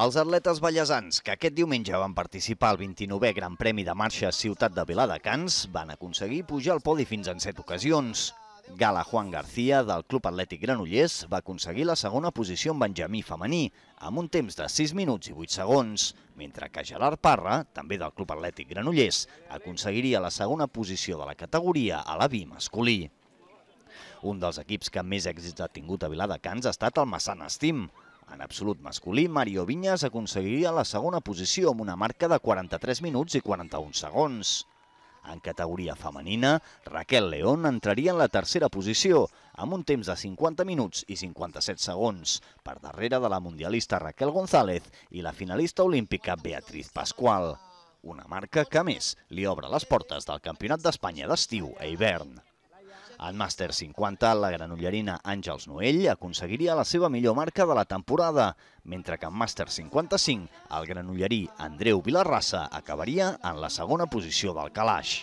Els atletes ballesans que aquest diumenge van participar al 29è Gran Premi de Marxa Ciutat de Viladecans van aconseguir pujar al podi fins en 7 ocasions. Gala Juan García, del Club Atlètic Granollers, va aconseguir la segona posició en Benjamí femení, amb un temps de 6 minuts i 8 segons, mentre que Gerard Parra, també del Club Atlètic Granollers, aconseguiria la segona posició de la categoria a la B masculí. Un dels equips que més èxits ha tingut a Viladecans ha estat el Massana Estim, en absolut masculí, Mario Vinyas aconseguiria la segona posició amb una marca de 43 minuts i 41 segons. En categoria femenina, Raquel León entraria en la tercera posició, amb un temps de 50 minuts i 57 segons, per darrere de la mundialista Raquel González i la finalista olímpica Beatriz Pascual. Una marca que, a més, li obre les portes del Campionat d'Espanya d'estiu a hivern. En màster 50, la granollerina Àngels Noell aconseguiria la seva millor marca de la temporada, mentre que en màster 55, el granollerí Andreu Vilarrassa acabaria en la segona posició del calaix.